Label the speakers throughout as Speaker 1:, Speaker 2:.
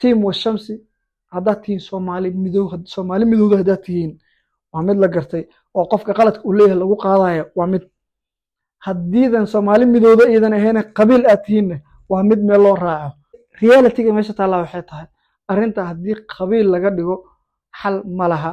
Speaker 1: tiim washamsi haddaad tihiin soomaali midoo soomaali midooda haddaad tihiin waa mid la gartay oo qofka qaladka uu leeyahay lagu qaadaayo waa mid haddiidan soomaali midooda iyadan ahayna qabiil aad tihiinna waa mid meel loo raaco realityga meesha taallaa waxay tahay arrinta haddii qabiil laga dhigo xal ma laha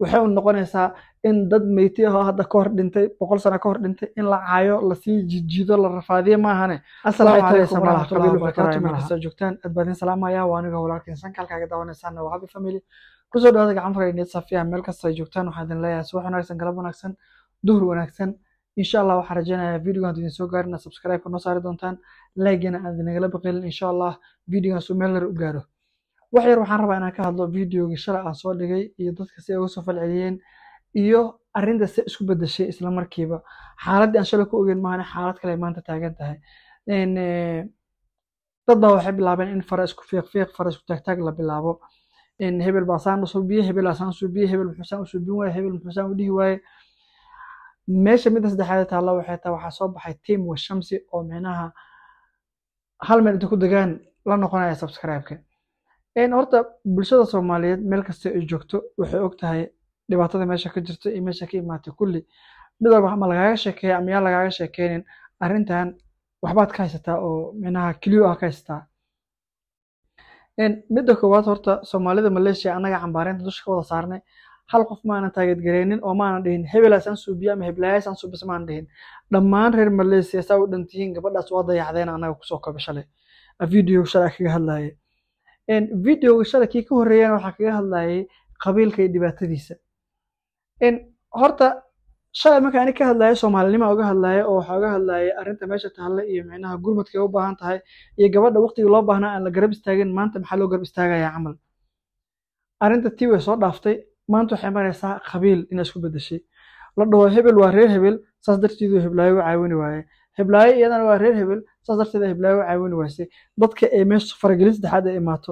Speaker 1: waxay u noqonaysaa in dad meyti meytiyahoo hadda ka hor dhintay boqol sano ka hor dhintay in la caayo lasii jidjiido la rafaadiye maahane asalaamu calaykum waraxmatullahi wabarakaatu salaamaya waa aniga walaalkiin sankaalkaaga daawaneysaan waa habi family kusoo dhawaada gacan farayniyad safiya ah. meel kastoo joogtaan waxaan idin leeyahay subax wanaagsan galab wanaagsan duhur wanaagsan insha allah waxaan rajeynayaa videogan haduu idin soo gaarina subscribe noo saari doontaan likegana aan idinagala baqilin insha allah videogaas meel nare u gaaro wax yar waxaan rabaa inaan ka hadlo videogii shalay aan soo dhigay iyo dadka si ay uga soo falceliyeen iyo arinta se isku bedeshay isla markiiba xaaladii aan shalay ku ogeyn maahane xaalad kale maanta taagan tahay eh, dad waxay bilaabeen in fara isku fiiqfiiq fara isku taagtaag la bilaabo hebel baa saan usuubiye hebelaa saan usuubiye hebel muxuu saan usuubin waaye hebel muxuu saan udhihi waaye meesha midda saddexaad taalla waxay tahay waxaa soo baxay team washamsi oo micnaha hal meel inta ku degaan la noqonaya subscribe-ka horta bulshada soomaaliyeed meel kasta ay joogto waxay og tahay dhibaatada meesha ka jirto iyo meesha ka imaatay kulli midaba ma lagaaga sheekeeya ama yaa lagaaga sheekeynin arrintan waxbaad ka haysataa oo minaha keliyo ah ka haysataa midda koowaad horta soomaalida maleeshiya annaga cambaareynta dusha ka wada saarnay hal qof maanan taageedgareynin oo maanan dhihin hebelaas aan suubiya ama heblayaas aan suubis maanan dhihin dhammaan reer maleesiya saa u dhantihiin gabadhaas waa dayacdeen annaga kusoo kaba video shalay kaga hadlaye video shalay kii ka horreeyana waxaa kaga hadlayay qabiilka iyo dhibaatadiisa horta shalay marka ani ka hadlaya soomaalinima uga hadlaya oo waxaa uga hadlayay arrinta meesha tahalle iyo micnaha gurmadkay u baahan tahay iyo gabadha waktigii loo baahnaa aan la garab istaagin maanta maxaa loo garab istaagayaa camal arrinta tii soo dhaaftay maanta waxay maraysaa qabiil inay isku bedeshay la dhaho hebel waa reer hebel saas darteedu heblaayo u caawini waaye heblaayo iyadana waa reer hebel saas darteeda heblaayo u caawini waysay dadka ee meesha faragelin saddexaad ay imaato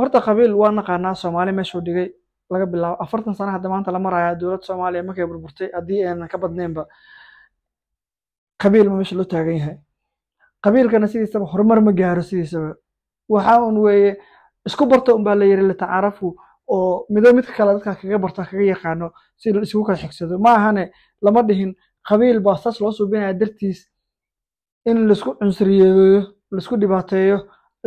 Speaker 1: horta qabiil waa naqaanaa soomaali meeshuu dhigay laga bilaabo afartan sana hadda maanta la maraya dowladda soomaaliya markay burburtay haddii aanan ka badnaynba qabiil meesha loo taagan yahay qabiilkana sidiisaba horumar ma gaaro sidiisaba waxa un weeye isku barta unbaa la yiri latacaarafu oo midoo midka kale dadka kaga barta kaga yaqaano si isugu kala xigsado ma ahane lama dhihin qabiil baa saas loo suubinaya dartiis in laisku cunsuriyeedeeyo laisku dhibaateeyo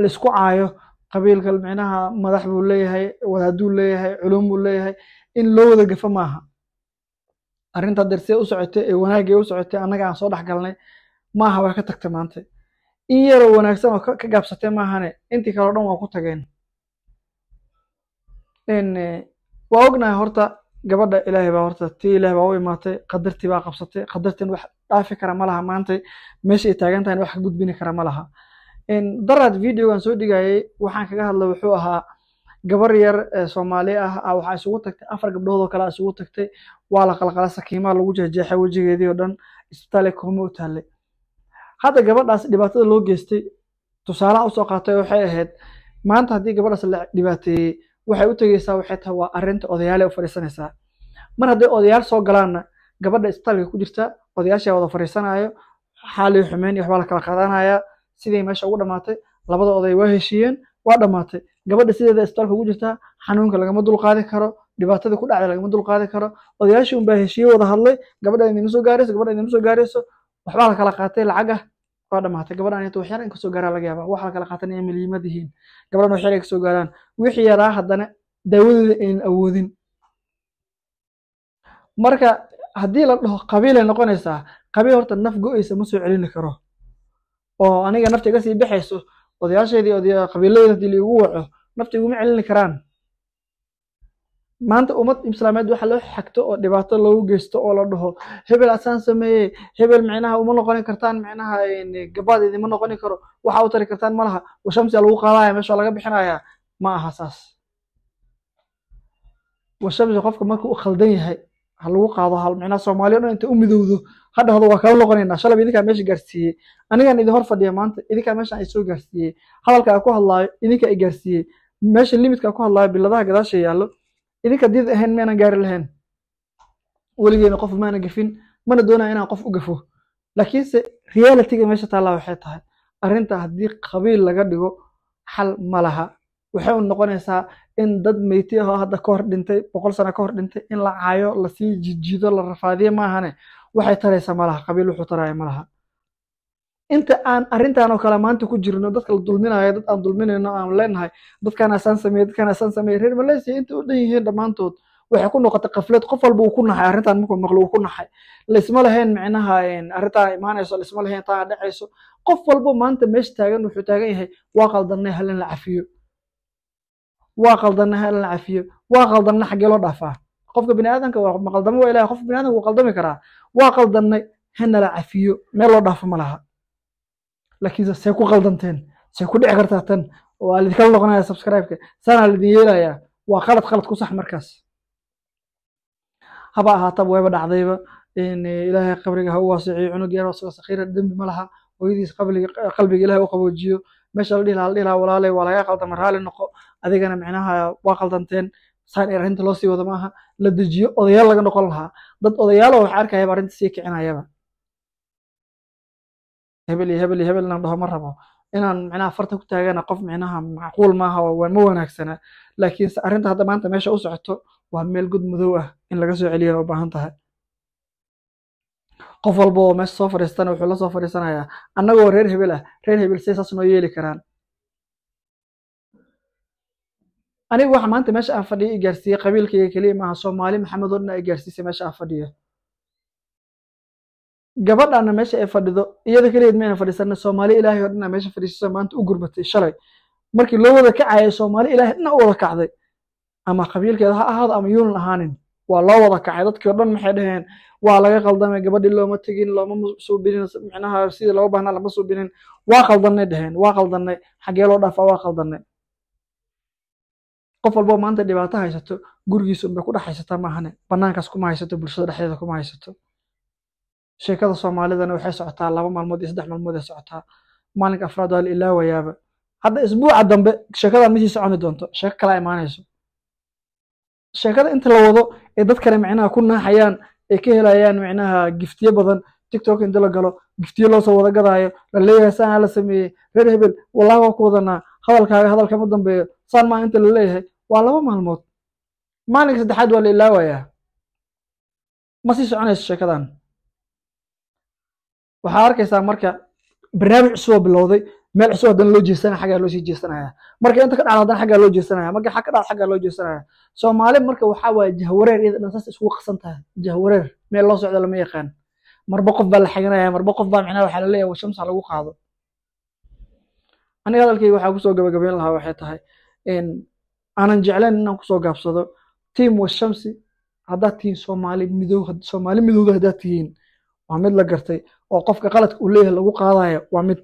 Speaker 1: laisku caayo qabiilkan micnaha madax buu leeyahay wadaaduu leeyahay culum buu leeyahay in loo wada gafo maaha arrintaa darsee u socotay ee wanaagee u socotay annaga aan soo dhexgalnay galnay maaha waa ka tagtay maanta in yaroo wanaagsan oo ka gaabsatay maahane intii kaleo dhan waa ku tageen eh, waa ognahay horta gabadha ilaahay baa horta tii ilahay baa u imaatay qadartii baa qabsatay qadartiin wax dhaafi kara ma laha maanta meesha ay taagan tahayn wax ka gudbini kara ma laha daraad videogan soo dhigayay waxaan kaga hadla wuxuu ahaa gabar yar soomaali ah. ah waxaa isugu tagtay afar gabdhood kale isugu tagtay waa la qalqala sakiimaa lagu jeexjeexay wejigeedii oo dhan isbitaale kooma u taallay hadda gabadhaas dhibaatada loo geystay tusaalaha usoo qaatay waxay ahayd maanta haddii gabadhaas la dhibaateeyey waxay u tegeysaa waxay tahay waa arrinta odayaale u fadhiisanaysaa mar hadday odayaal soo galaanna gabadha isbitaalka ku jirta odayaashaa wada fadhiisanayo xaalii xumeyn iyo waxbaa la kala qaadanaya siday meesha ugu dhamaatay labada oday waa heshiiyeen waa dhammaatay gabadha sideeda isbitaalka ugu jirtaa xanuunka lagama dulqaadi karo dhibaatadii ku dhacday lagama dulqaadi karo odayaashii unbaa heshiiye wada hadlay gabadha idinma soo gaarayso gabadha idinma soo gaarayso waxbaa la kala qaatay lacaga ah waa dhamaatay gabadhan inta wax yar gaaraa laga yaaba waxa la kala qaatan inay miliimad gabadhan wax ay kasoo gaaraan wixii yaraa haddana daawadooda aynan awoodin marka haddii la dhaho qabiilay noqonaysaa qabiil horta naf go-aysa ma soo celini karo oo aniga nafti iga sii baxayso odayaashaydii qabiiladeyda hadii liigu waco nafti iguma celin karaan maanta ummad islaameed waxa loo xagto oo dhibaato loogu geysto oo la dhaho hebel asaan sameeye hebel micnaha uma noqoni kartaan micnaha gabadeedi ma noqoni karo waxa u tari kartaan malaha laha washamsiya lagu qaadaya meesha laga bixinaya ma aha saas washamsi qofka markuu u khaldan yahay ha lagu qaado halmicnaa soomaaliya dhan inta u midowdo ha dhahdo waa kala noqonaynaa shalab idinkaa meesha gaarsiiyey anigaan idin hor fadhiya maanta idinkaa meeshaan ay soo gaarsiiyey hadalkaa ku hadlaayo idinka ay gaarsiiyey meesha limitkaa ku hadlaayo biladaha gadaasha yaallo idinka did ahayn maanan gaari lahayn weligeena qof maana gafin mana doonaya inaan qof u gafo laakiinse realityga meesha taallaa waxay tahay arrinta haddii qabiil laga dhigo xal ma laha waxay u noqonaysaa in dad meyti ahoo hadda ka hor dhintay boqol sano ka hor dhintay in la caayo lasii jijido la rafaadiyo maahane waxay taraysaa malaha qabiil wuxuu taraya malaha inta aan arrintaanoo kale maanta ku jirno dadka la dulminayo dad aan dulminayno aan leenahay dadkaan asaan sameye dadkaan asaan sameye reer malaysia inta u dhan yihiin dhammaantood waxay ku noqotay kaflad qof walba uu ku naxay arrintan markuu maqlo uu ku naxay laysma lahayn micnaha arrintaan imaanayso laysma lahayn intaan dhacayso qof walba maanta meesha taagan wuxuu taagan yahay waa qaldanay halin la cafiyo waa qaldanna hala cafiyo waa qaldanna xaggee loo dhaafaa qofka biniaadanka waa qaldamo waa ilahay qofka biniadanka wuu qaldami karaa waa qaldanna hanala cafiyo meel loo dhaafo ma laha laakiinse see ku qaldanteen see ku dhici kartaa tan waa lidkala noqonaya subscribe-ka saanaa lidin yeelayaa waa qalad qalad ku sax markaas haba ahaataba wayba dhacdayba eh, ilaahay qabriga ha u waasiciyo cunug yar oo dembi ma laha hooyadiis qalbiga ilaahay u qaboojiyo meesha la dhihi ladhihi lahaa walaale waa laga qaldama raali noqo adigana micnaha waa qaldanteen saan ee arrinta loo sii wado maaha la dejiyo odayaal laga noqon lahaa dad odayaalo wax arkayaba arrinta sii kicinayaba hebel iyo hebel iyo hebel inaan dhaho ma rabo inaan micnaha farta ku taagana qof micnaha macquul maaha ma wanaagsana laakiinse arrinta hadda maanta meesha u socoto waa meel god madow ah in laga soo celiyan u baahan tahay qof walba oo meesha soo fadhiistana wuxuu la soo fadhiisanayaa annagoo reer hebel ah reer hebel say saas noo yeeli karaan aniga waxa maanta meesha aan fadhiyo i gaarsiiyey qabiilkayga keliya maaha soomaali maxamed oo dhan a i gaarsiisay meesha aan fadhiyo gabadhaana meesha ay fadhido iyada keligeed mayna fadhiisanna soomaali ilaahay oo dhan a meesha fadhiisiso maanta u gurmatay shalay markii loo wada kacayay soomaali ilahay dhan u wada kacday ama qabiilkeeda ha ahaado ama yuunan ahaanin waa loo wada kacay dadkii o dhan maxay dhaheen waa laga qaldamay gabadhii looma tegin looma suubinin micnaha sidii loo baahnaa lama suubinin waa qaldanay dhaheen waa qaldanay xaggee loo dhaafaa waa qaldanay qof walboo maanta dhibaato haysato gurigiisa unbay ku dhex haysataa maahane bannaankaas kuma haysato bulshada dhexdeeda kuma haysato sheekada soomaalidana waxay socotaa laba maalmood iyo saddex maalmood ay socotaa maalinka afraad waa la ilaawayaaba hadda isbuuca dambe sheekadan midii soconi doonto sheeko kala imaanayso sheekada inta la wado ee dad kale micnaha ku naaxayaan ay ka helayaan micnaha giftiye badan tiktok inta la galo giftiye loosoo wada gadaayo laleeyahay saana la sameeyey reer hebel wallahi waa ku wadanaa hadalkaaga hadalkama dambeeyo saan maaha inta laleeyahay waa laba maalmood maalinka saddexaad waa la ilaawayaa ma sii soconayso sheekadan waxaa arkaysaa marka barnaamij cusub bilowday meel cusub haddana loo jeesanaya xaggaa loo sii jeesanaya marka inta ka dhacda haddana xaggaa loo jeesanaya marka xag ka dhacda xaggaa loo jeesanaya soomaali marka waxaa waaye jahwareer iyada dhan saas isku qasan tahay jahwareer meel loo socdo lama yaqaan marba qof baa la xaginaya marba qof baa micnaha waxaa la washamsa lagu qaado aniga hadalkayga waxaa kusoo gabagabayn lahaa waxay tahay aanan jeclayn inaan kusoo gaabsado tiim washamsi haddaad tihiin soomaali midoow soomaali midowda haddaad tihiin waa mid la gartay oo qofka qaladka uu leeyahay lagu qaadaya waa mid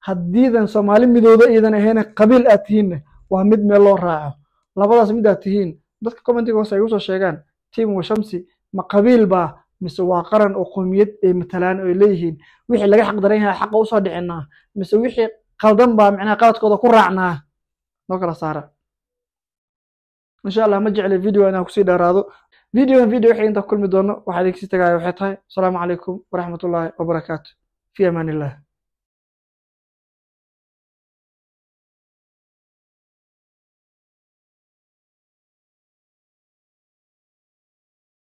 Speaker 1: haddiidan soomaali midooda iyadan ahayne qabiil aad tihiinne waa mid meel loo raaco labadaas mid aad tihiin dadka commentiga hoose ay gu sheegaan tiim wa shamsi ma qabiil baa mise waa qaran oo qoomiyad ay matalaan oy leeyihiin wixii laga xaqdaran yahaa xaqa usoo dhicinaa mise wixii qaldan baa micnaha qaadkooda ku raacnaa noo kala saara insha allah ma jecli video inaan kusii dheeraado videoan video waxay inta kulmi doono waxaa idinkasii tagaaya waxay tahay asalaamu calaykum waraxmatullaahi wabarakaatu fii amaan